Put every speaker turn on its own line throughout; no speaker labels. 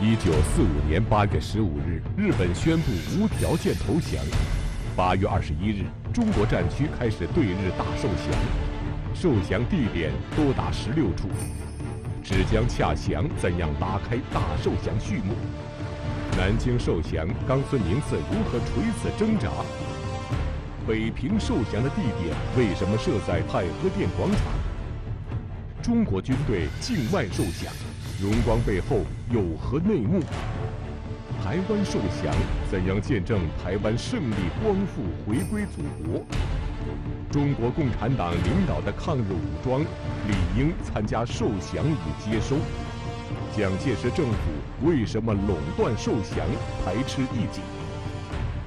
一九四五年八月十五日，日本宣布无条件投降。八月二十一日，中国战区开始对日大受降，受降地点多达十六处。芷江洽降怎样拉开大受降序幕？南京受降，冈村宁次如何垂死挣扎？北平受降的地点为什么设在太和殿广场？中国军队境外受降。荣光背后有何内幕？台湾受降，怎样见证台湾胜利光复回归祖国？中国共产党领导的抗日武装，理应参加受降与接收。蒋介石政府为什么垄断受降，排斥异己？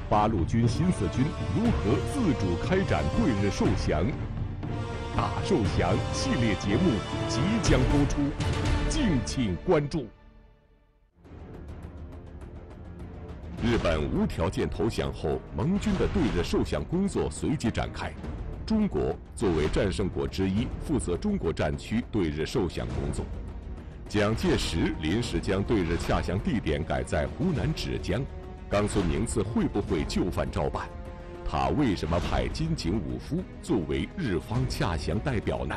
八路军、新四军如何自主开展对日受降？大受降系列节目即将播出。敬请关注。日本无条件投降后，盟军的对日受降工作随即展开。中国作为战胜国之一，负责中国战区对日受降工作。蒋介石临时将对日洽降地点改在湖南芷江。冈村宁次会不会就范照办？他为什么派金井武夫作为日方洽降代表呢？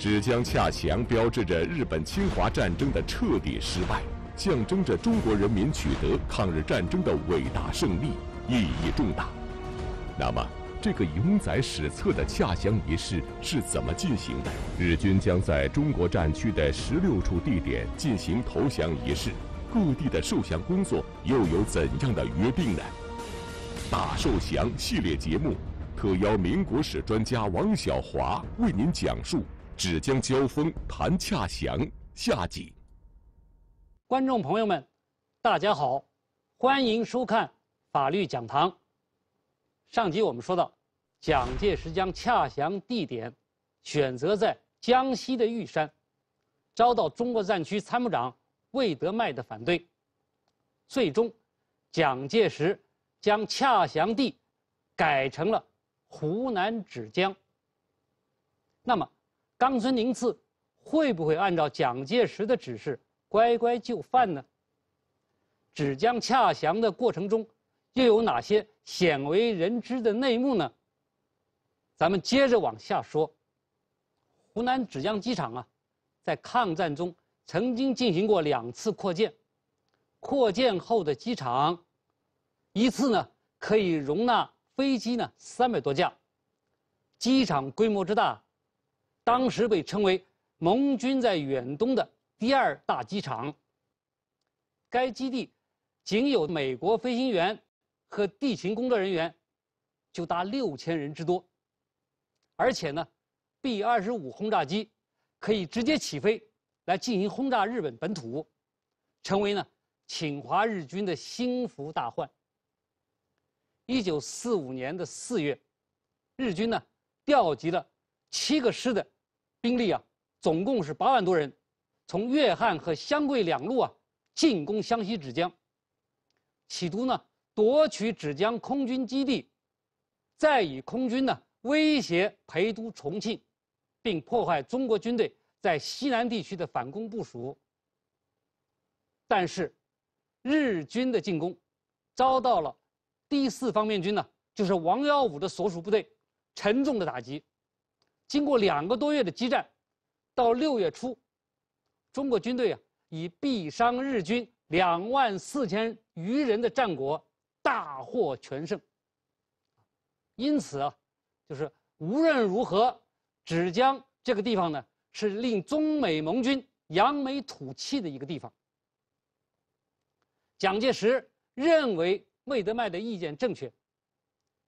芷江洽降标志着日本侵华战争的彻底失败，象征着中国人民取得抗日战争的伟大胜利，意义重大。那么，这个永载史册的洽降仪式是怎么进行的？日军将在中国战区的十六处地点进行投降仪式，各地的受降工作又有怎样的约定呢？大受降系列节目特邀民国史专家王小华为您讲述。芷江交锋，谈洽降下集。
观众朋友们，大家好，欢迎收看《法律讲堂》。上集我们说到，蒋介石将洽降地点选择在江西的玉山，遭到中国战区参谋长魏德迈的反对。最终，蒋介石将洽降地改成了湖南芷江。那么？冈村宁次会不会按照蒋介石的指示乖乖就范呢？芷江洽降的过程中，又有哪些鲜为人知的内幕呢？咱们接着往下说。湖南芷江机场啊，在抗战中曾经进行过两次扩建，扩建后的机场，一次呢可以容纳飞机呢三百多架，机场规模之大。当时被称为盟军在远东的第二大机场。该基地仅有美国飞行员和地勤工作人员就达六千人之多。而且呢，B-25 轰炸机可以直接起飞来进行轰炸日本本土，成为呢侵华日军的心腹大患。一九四五年的四月，日军呢调集了七个师的。兵力啊，总共是八万多人，从粤汉和湘桂两路啊，进攻湘西芷江，企图呢夺取芷江空军基地，再以空军呢威胁陪都重庆，并破坏中国军队在西南地区的反攻部署。但是，日军的进攻遭到了第四方面军呢，就是王耀武的所属部队沉重的打击。经过两个多月的激战，到六月初，中国军队啊以毙伤日军两万四千余人的战果大获全胜。因此啊，就是无论如何，芷江这个地方呢，是令中美盟军扬眉吐气的一个地方。蒋介石认为魏德迈的意见正确，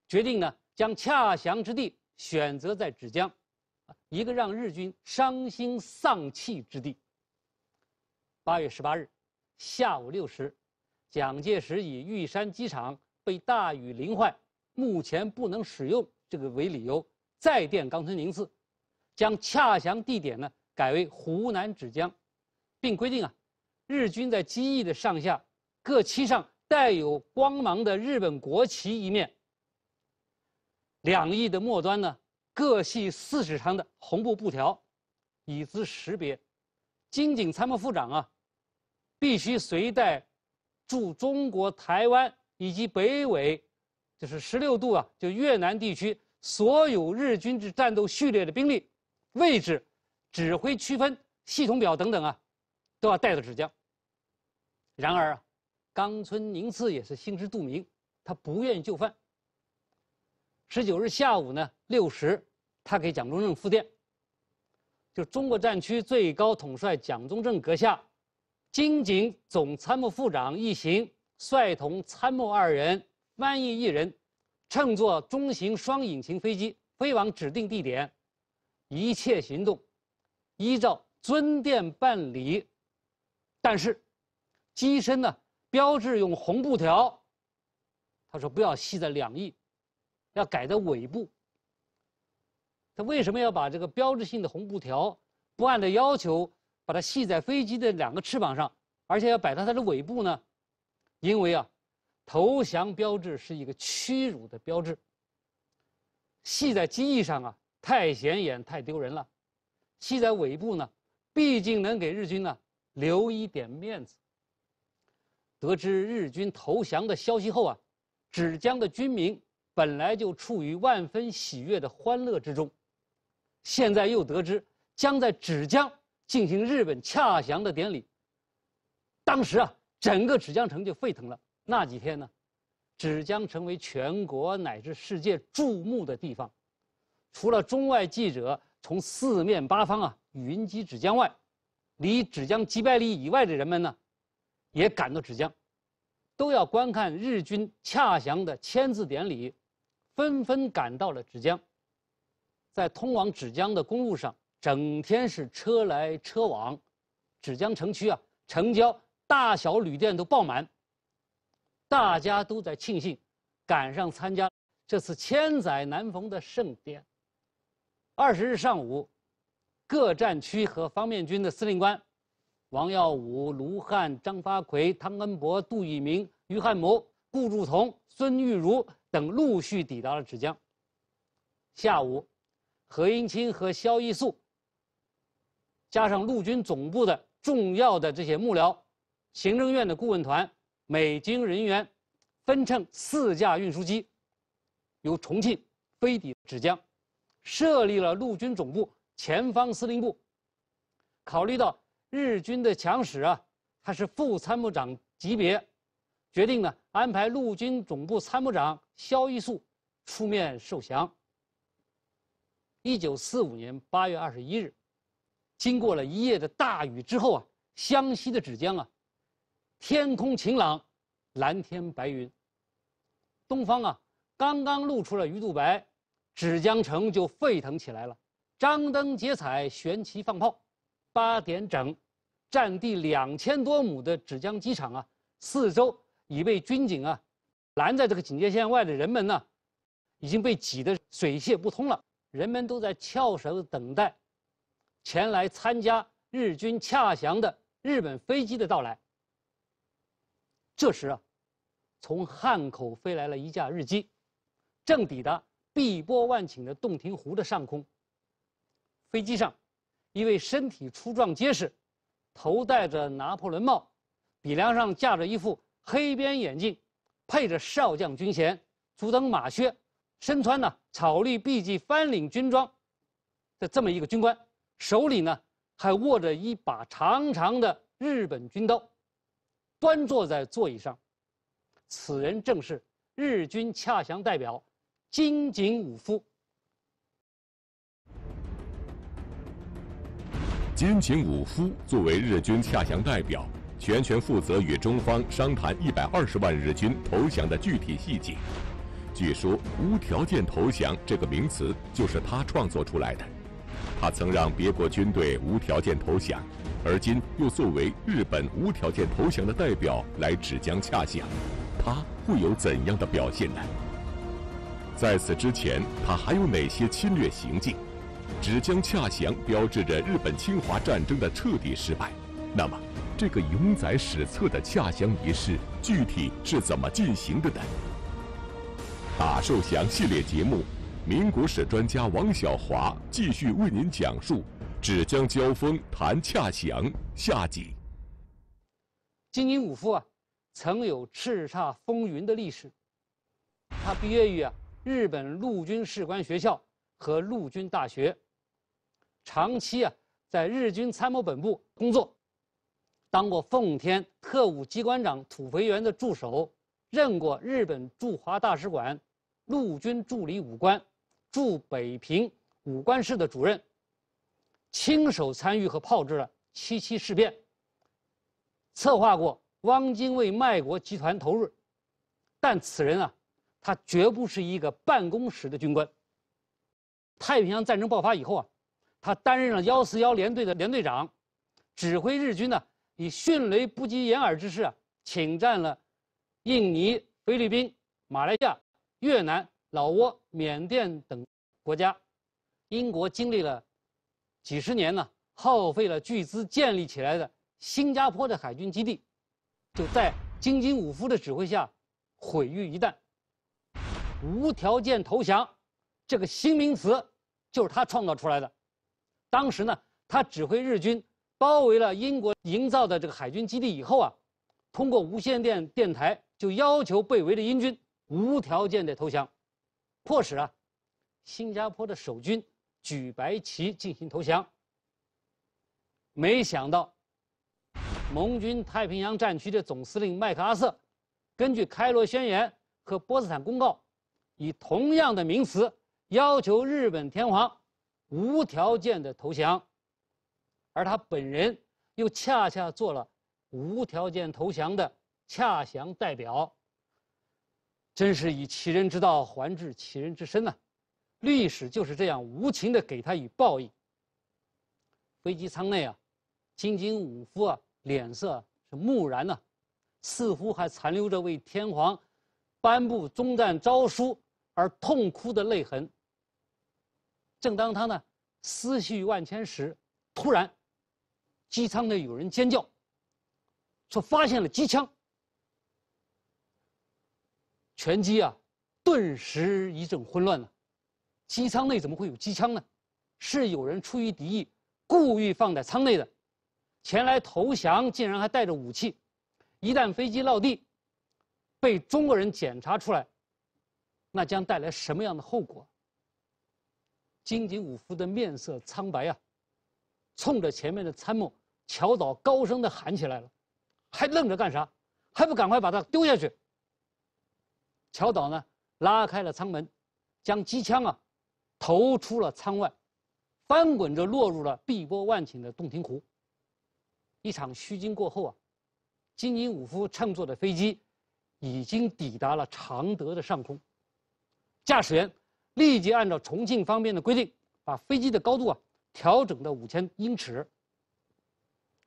决定呢将洽降之地选择在芷江。一个让日军伤心丧气之地。八月十八日，下午六时，蒋介石以玉山机场被大雨淋坏，目前不能使用这个为理由，再电冈村宁次，将洽降地点呢改为湖南芷江，并规定啊，日军在机翼的上下各漆上带有光芒的日本国旗一面，两翼的末端呢。各系四尺长的红布布条，以资识别。金井参谋副长啊，必须随带驻中国台湾以及北纬就是十六度啊，就越南地区所有日军之战斗序列的兵力位置、指挥区分系统表等等啊，都要带到芷江。然而，冈村宁次也是心知肚明，他不愿意就范。十九日下午呢六时，他给蒋中正复电。就中国战区最高统帅蒋中正阁下，金井总参谋副长一行率同参谋二人、翻译一人，乘坐中型双引擎飞机飞往指定地点，一切行动依照遵电办理。但是，机身呢标志用红布条，他说不要系在两翼。要改的尾部。他为什么要把这个标志性的红布条不按照要求，把它系在飞机的两个翅膀上，而且要摆到它的尾部呢？因为啊，投降标志是一个屈辱的标志。系在机翼上啊，太显眼，太丢人了。系在尾部呢，毕竟能给日军呢留一点面子。得知日军投降的消息后啊，芷江的军民。本来就处于万分喜悦的欢乐之中，现在又得知将在芷江进行日本洽降的典礼。当时啊，整个芷江城就沸腾了。那几天呢，芷江成为全国乃至世界注目的地方。除了中外记者从四面八方啊云集芷江外，离芷江几百里以外的人们呢，也赶到芷江，都要观看日军洽降的签字典礼。纷纷赶到了芷江，在通往芷江的公路上，整天是车来车往。芷江城区啊，城郊大小旅店都爆满。大家都在庆幸赶上参加这次千载难逢的盛典。二十日上午，各战区和方面军的司令官，王耀武、卢汉、张发奎、汤恩伯、杜聿明、于汉谋、顾祝同、孙玉如。等陆续抵达了芷江。下午，何应钦和萧一素，加上陆军总部的重要的这些幕僚，行政院的顾问团、美军人员，分乘四架运输机，由重庆飞抵芷江，设立了陆军总部前方司令部。考虑到日军的强使啊，他是副参谋长级别。决定呢，安排陆军总部参谋长萧玉素出面受降。一九四五年八月二十一日，经过了一夜的大雨之后啊，湘西的芷江啊，天空晴朗，蓝天白云。东方啊，刚刚露出了鱼肚白，芷江城就沸腾起来了，张灯结彩，悬旗放炮。八点整，占地两千多亩的芷江机场啊，四周。已被军警啊，拦在这个警戒线外的人们呢，已经被挤得水泄不通了。人们都在翘首等待，前来参加日军洽降的日本飞机的到来。这时啊，从汉口飞来了一架日机，正抵达碧波万顷的洞庭湖的上空。飞机上，一位身体粗壮结实，头戴着拿破仑帽，鼻梁上架着一副。黑边眼镜，配着少将军衔，足蹬马靴，身穿呢草绿 B 级翻领军装的这么一个军官，手里呢还握着一把长长的日本军刀，端坐在座椅上。此人正是日军洽降代表金井武夫。
金井武夫作为日军洽降代表。全权负责与中方商谈一百二十万日军投降的具体细节。据说“无条件投降”这个名词就是他创作出来的。他曾让别国军队无条件投降，而今又作为日本无条件投降的代表来芷江洽降，他会有怎样的表现呢？在此之前，他还有哪些侵略行径？芷江洽降标志着日本侵华战争的彻底失败。那么？这个永载史册的洽降仪式具体是怎么进行的呢？大寿祥系列节目，民国史专家王小华继续为您讲述芷江交锋谈洽降下集。
金宁武夫啊，曾有叱咤风云的历史。他毕业于啊日本陆军士官学校和陆军大学，长期啊在日军参谋本部工作。当过奉天特务机关长土肥原的助手，任过日本驻华大使馆陆军助理武官，驻北平武官室的主任，亲手参与和炮制了七七事变，策划过汪精卫卖国集团投日，但此人啊，他绝不是一个办公室的军官。太平洋战争爆发以后啊，他担任了幺四幺联队的联队长，指挥日军呢。以迅雷不及掩耳之势啊，侵占了印尼、菲律宾、马来西亚、越南、老挝、缅甸等国家。英国经历了几十年呢，耗费了巨资建立起来的新加坡的海军基地，就在金精武夫的指挥下毁于一旦。无条件投降，这个新名词，就是他创造出来的。当时呢，他指挥日军。包围了英国营造的这个海军基地以后啊，通过无线电电台就要求被围的英军无条件的投降，迫使啊新加坡的守军举白旗进行投降。没想到，盟军太平洋战区的总司令麦克阿瑟，根据开罗宣言和波茨坦公告，以同样的名词要求日本天皇无条件的投降。而他本人又恰恰做了无条件投降的洽降代表。真是以其人之道还治其人之身呐！历史就是这样无情地给他以报应。飞机舱内啊，金井武夫啊，脸色是木然呐，似乎还残留着为天皇颁布终战诏书而痛哭的泪痕。正当他呢思绪万千时，突然。机舱内有人尖叫，说发现了机枪。全机啊，顿时一阵混乱了。机舱内怎么会有机枪呢？是有人出于敌意，故意放在舱内的。前来投降竟然还带着武器，一旦飞机落地，被中国人检查出来，那将带来什么样的后果？金井武夫的面色苍白啊，冲着前面的参谋。乔导高声的喊起来了：“还愣着干啥？还不赶快把它丢下去！”乔导呢，拉开了舱门，将机枪啊，投出了舱外，翻滚着落入了碧波万顷的洞庭湖。一场虚惊过后啊，金英武夫乘坐的飞机，已经抵达了常德的上空。驾驶员立即按照重庆方面的规定，把飞机的高度啊，调整到五千英尺。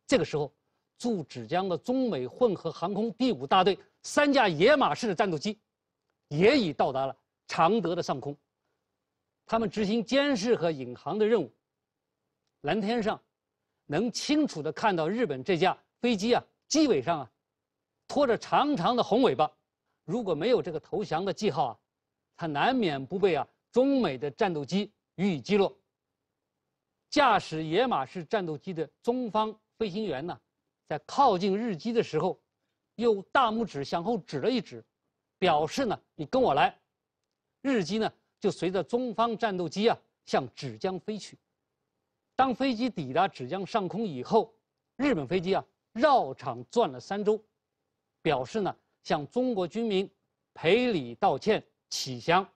这个时候，驻芷江的中美混合航空第五大队三架野马式的战斗机，也已到达了常德的上空。他们执行监视和引航的任务。蓝天上，能清楚地看到日本这架飞机啊，机尾上啊，拖着长长的红尾巴。如果没有这个投降的记号啊，它难免不被啊，中美的战斗机予以击落。驾驶野马式战斗机的中方。飞行员呢，在靠近日机的时候，用大拇指向后指了一指，表示呢，你跟我来。日机呢就随着中方战斗机啊向芷江飞去。当飞机抵达芷江上空以后，日本飞机啊绕场转了三周，表示呢向中国军民赔礼道歉、启降。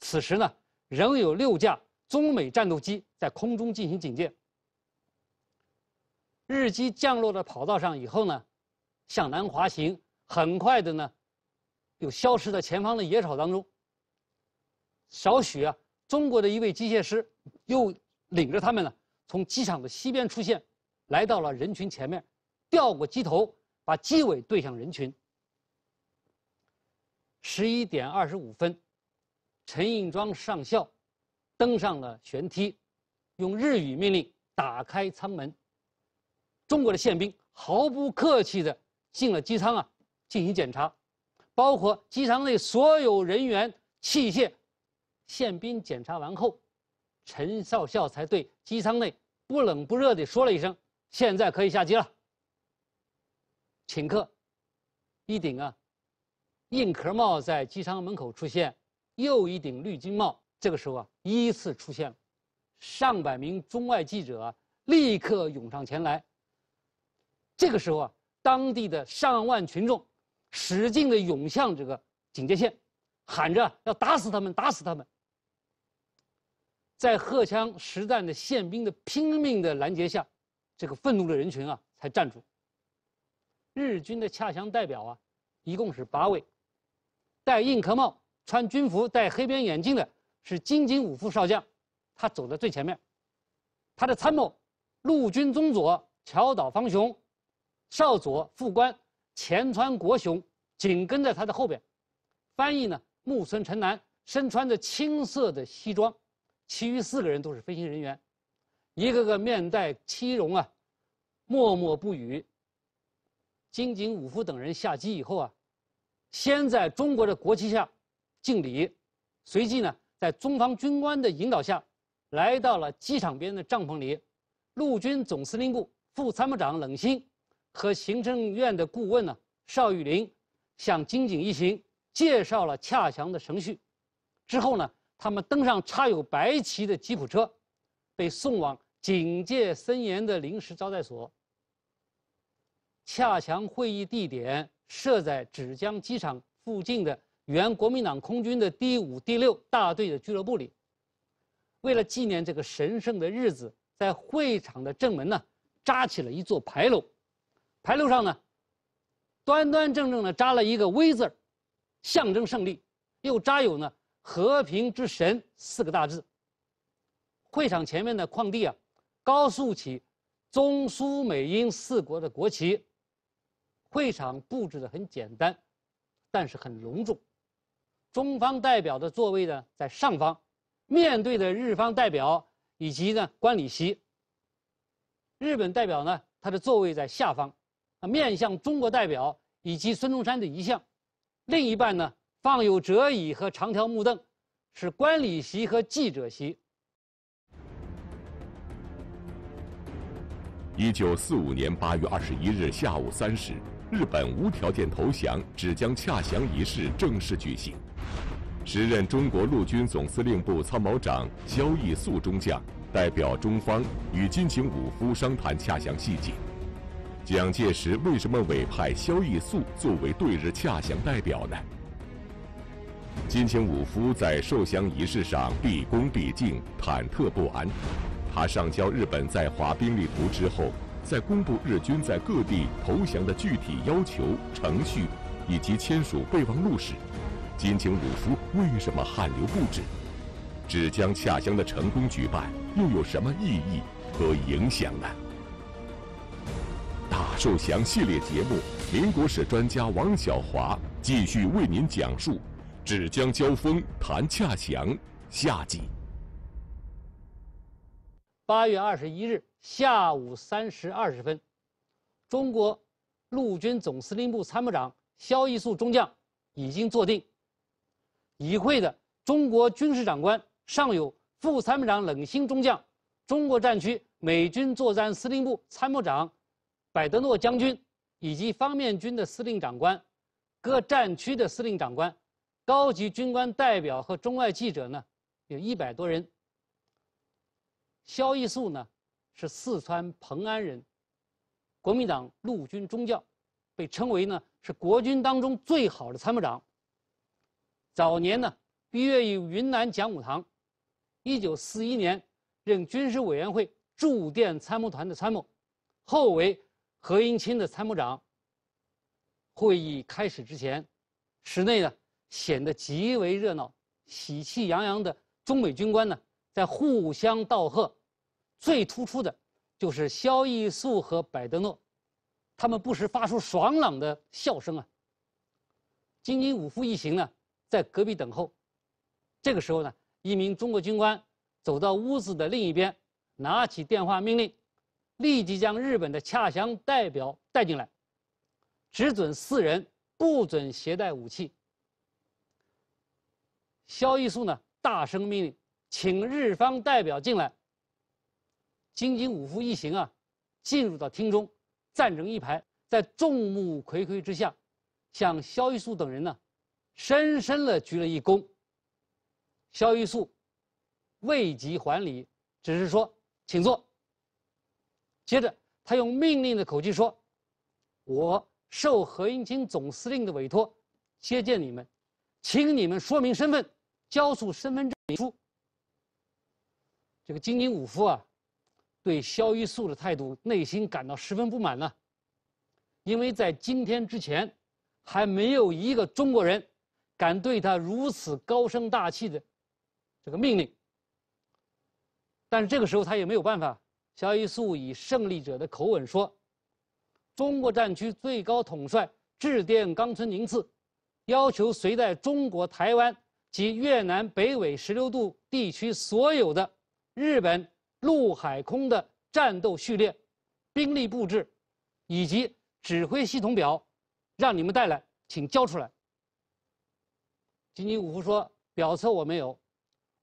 此时呢，仍有六架中美战斗机在空中进行警戒。日机降落在跑道上以后呢，向南滑行，很快的呢，又消失在前方的野草当中。少许啊，中国的一位机械师又领着他们呢，从机场的西边出现，来到了人群前面，调过机头，把机尾对向人群。十一点二十五分，陈应庄上校登上了舷梯，用日语命令打开舱门。中国的宪兵毫不客气地进了机舱啊，进行检查，包括机舱内所有人员、器械。宪兵检查完后，陈少校才对机舱内不冷不热地说了一声：“现在可以下机了。”请客，一顶啊，硬壳帽在机舱门口出现，又一顶绿军帽。这个时候啊，依次出现了上百名中外记者，立刻涌上前来。这个时候啊，当地的上万群众，使劲地涌向这个警戒线，喊着要打死他们，打死他们。在荷枪实弹的宪兵的拼命的拦截下，这个愤怒的人群啊才站住。日军的洽降代表啊，一共是八位，戴硬壳帽、穿军服、戴黑边眼镜的是金井武夫少将，他走在最前面，他的参谋，陆军中佐桥岛芳雄。少佐副官前川国雄紧跟在他的后边，翻译呢木村诚男身穿着青色的西装，其余四个人都是飞行人员，一个个面带戚容啊，默默不语。金井武夫等人下机以后啊，先在中国的国旗下敬礼，随即呢，在中方军官的引导下，来到了机场边的帐篷里，陆军总司令部副参谋长冷欣。和行政院的顾问呢，邵玉林向金井一行介绍了洽降的程序。之后呢，他们登上插有白旗的吉普车，被送往警戒森严的临时招待所。洽降会议地点设在芷江机场附近的原国民党空军的第五、第六大队的俱乐部里。为了纪念这个神圣的日子，在会场的正门呢，扎起了一座牌楼。牌楼上呢，端端正正地扎了一个 V 字儿，象征胜利，又扎有呢“和平之神”四个大字。会场前面的矿地啊，高竖起中苏美英四国的国旗。会场布置的很简单，但是很隆重。中方代表的座位呢在上方，面对的日方代表以及呢观礼席。日本代表呢，他的座位在下方。啊，面向中国代表以及孙中山的遗像，另一半呢放有折椅和长条木凳，是观礼席和记者席。
一九四五年八月二十一日下午三时，日本无条件投降，只将洽降仪式正式举行。时任中国陆军总司令部参谋长萧毅肃中将代表中方与金井武夫商谈洽降细节。蒋介石为什么委派萧毅肃作为对日洽降代表呢？金井武夫在受降仪式上毕恭毕敬，忐忑不安。他上交日本在华兵力图之后，在公布日军在各地投降的具体要求、程序，以及签署备忘录时，金井武夫为什么汗流不止？芷江洽降的成功举办又有什么意义和影响呢？《受降》系列节目，民国史专家王小华继续为您讲述“芷江交锋谈洽祥》下集。
八月二十一日下午三时二十分，中国陆军总司令部参谋长萧毅肃中将已经坐定。已会的中国军事长官尚有副参谋长冷欣中将、中国战区美军作战司令部参谋长。百德诺将军，以及方面军的司令长官、各战区的司令长官、高级军官代表和中外记者呢，有一百多人。萧一肃呢，是四川蓬安人，国民党陆军中将，被称为呢是国军当中最好的参谋长。早年呢，毕业于云南讲武堂，一九四一年任军事委员会驻滇参谋团的参谋，后为。何应钦的参谋长。会议开始之前，室内呢显得极为热闹，喜气洋洋的中美军官呢在互相道贺，最突出的，就是萧毅肃和百德诺，他们不时发出爽朗的笑声啊。金金武夫一行呢在隔壁等候，这个时候呢，一名中国军官走到屋子的另一边，拿起电话命令。立即将日本的洽降代表带进来，只准四人，不准携带武器。萧玉素呢，大声命令，请日方代表进来。金津武夫一行啊，进入到厅中，站成一排，在众目睽睽之下，向萧玉素等人呢，深深地鞠了一躬。萧玉素未及还礼，只是说：“请坐。”接着，他用命令的口气说：“我受何应钦总司令的委托，接见你们，请你们说明身份，交出身份证。”书。”这个金井武夫啊，对萧一素的态度内心感到十分不满呢，因为在今天之前，还没有一个中国人，敢对他如此高声大气的这个命令。但是这个时候，他也没有办法。萧一苏以胜利者的口吻说：“中国战区最高统帅致电冈村宁次，要求随在中国台湾及越南北纬十六度地区所有的日本陆海空的战斗序列、兵力布置以及指挥系统表，让你们带来，请交出来。”金井武夫说：“表册我没有，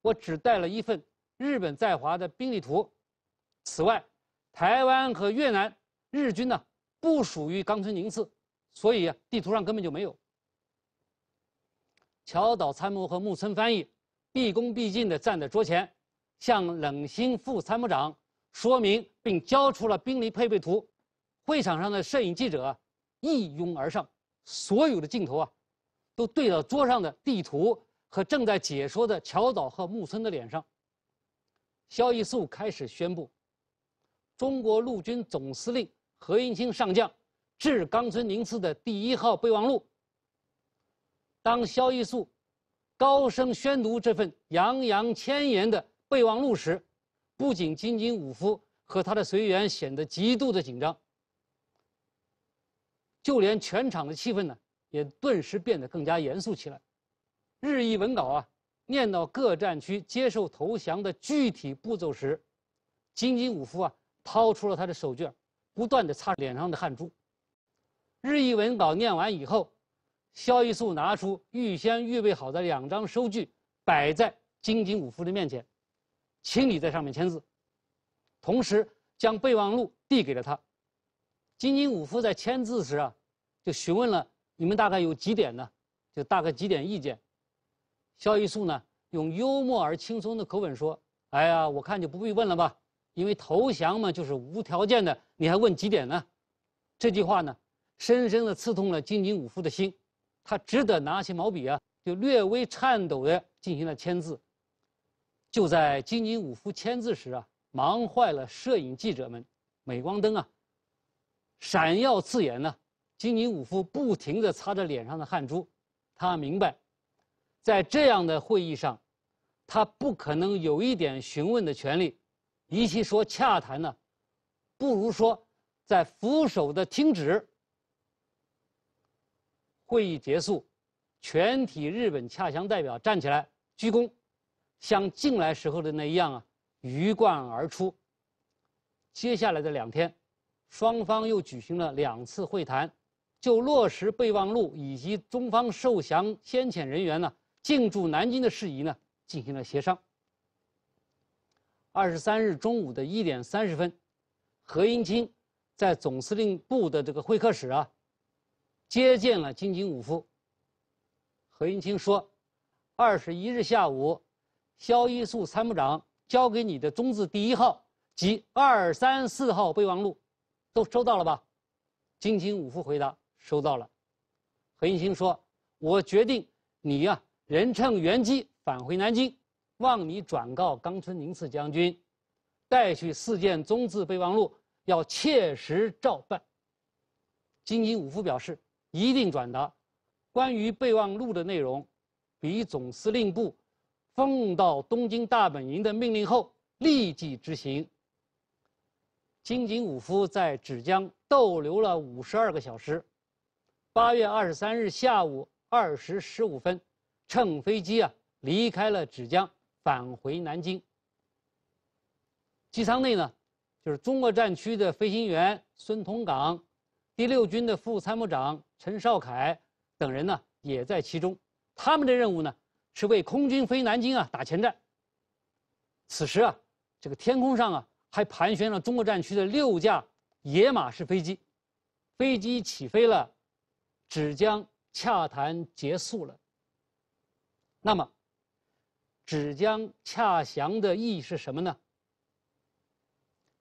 我只带了一份日本在华的兵力图。”此外，台湾和越南日军呢，不属于冈村宁次，所以地图上根本就没有。桥岛参谋和木村翻译毕恭毕敬地站在桌前，向冷心副参谋长说明，并交出了兵力配备图。会场上的摄影记者一拥而上，所有的镜头啊，都对到桌上的地图和正在解说的桥岛和木村的脸上。萧一粟开始宣布。中国陆军总司令何应钦上将致冈村宁次的第一号备忘录。当萧一树高声宣读这份洋洋千言的备忘录时，不仅金井武夫和他的随员显得极度的紧张，就连全场的气氛呢也顿时变得更加严肃起来。日译文稿啊，念到各战区接受投降的具体步骤时，金井武夫啊。掏出了他的手绢，不断的擦脸上的汗珠。日译文稿念完以后，萧一树拿出预先预备好的两张收据，摆在金井五夫的面前，请你在上面签字。同时将备忘录递给了他。金井五夫在签字时啊，就询问了你们大概有几点呢？就大概几点意见。萧一树呢，用幽默而轻松的口吻说：“哎呀，我看就不必问了吧。”因为投降嘛，就是无条件的。你还问几点呢？这句话呢，深深地刺痛了金井武夫的心。他只得拿起毛笔啊，就略微颤抖的进行了签字。就在金井武夫签字时啊，忙坏了摄影记者们，镁光灯啊，闪耀刺眼呢。金井武夫不停地擦着脸上的汗珠，他明白，在这样的会议上，他不可能有一点询问的权利。与其说洽谈呢，不如说在扶手的停止。会议结束，全体日本洽降代表站起来鞠躬，像进来时候的那一样啊，鱼贯而出。接下来的两天，双方又举行了两次会谈，就落实备忘录以及中方受降先遣人员呢进驻南京的事宜呢进行了协商。二十三日中午的一点三十分，何应钦在总司令部的这个会客室啊，接见了金井武夫。何应钦说：“二十一日下午，萧一苏参谋长交给你的中字第一号及二三四号备忘录，都收到了吧？”金井武夫回答：“收到了。”何应钦说：“我决定，你呀，人乘原机返回南京。”望你转告冈村宁次将军，带去四件宗字备忘录，要切实照办。金井武夫表示一定转达。关于备忘录的内容，比总司令部奉到东京大本营的命令后立即执行。金井武夫在芷江逗留了五十二个小时，八月二十三日下午二时十五分，乘飞机啊离开了芷江。返回南京。机舱内呢，就是中国战区的飞行员孙同岗、第六军的副参谋长陈少凯等人呢也在其中。他们的任务呢，是为空军飞南京啊打前站。此时啊，这个天空上啊还盘旋了中国战区的六架野马式飞机。飞机起飞了，芷江洽谈结束了。那么。芷江洽降的意义是什么呢？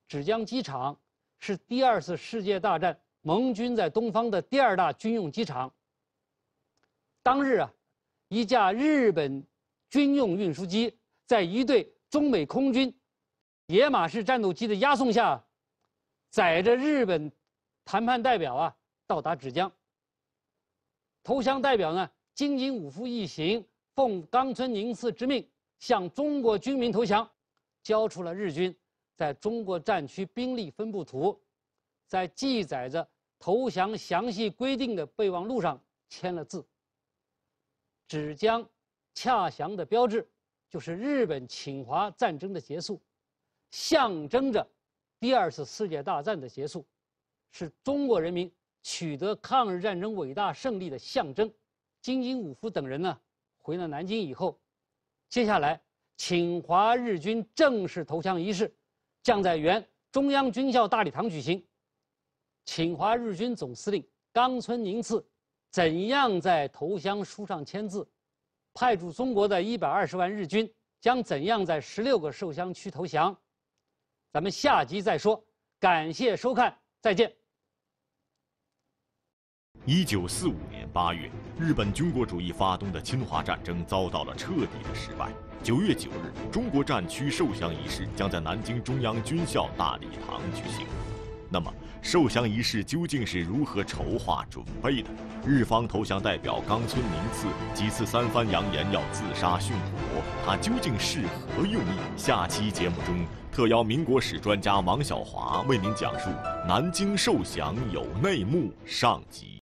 芷江机场是第二次世界大战盟军在东方的第二大军用机场。当日啊，一架日本军用运输机，在一队中美空军野马式战斗机的押送下，载着日本谈判代表啊到达芷江。投降代表呢，金井武夫一行奉冈村宁次之命。向中国军民投降，交出了日军在中国战区兵力分布图，在记载着投降详细规定的备忘录上签了字。芷江洽祥的标志，就是日本侵华战争的结束，象征着第二次世界大战的结束，是中国人民取得抗日战争伟大胜利的象征。金井武夫等人呢，回到南京以后。接下来，侵华日军正式投降仪式将在原中央军校大礼堂举行。侵华日军总司令冈村宁次怎样在投降书上签字？派驻中国的一百二十万日军将怎样在十六个受降区投降？咱们下集再说。感谢收看，再见。
一九四五年八月，日本军国主义发动的侵华战争遭到了彻底的失败。九月九日，中国战区受降仪式将在南京中央军校大礼堂举行。那么，受降仪式究竟是如何筹划准备的？日方投降代表冈村宁次几次三番扬言要自杀殉国，他究竟是何用意？下期节目中，特邀民国史专家王小华为您讲述《南京受降有内幕》上集。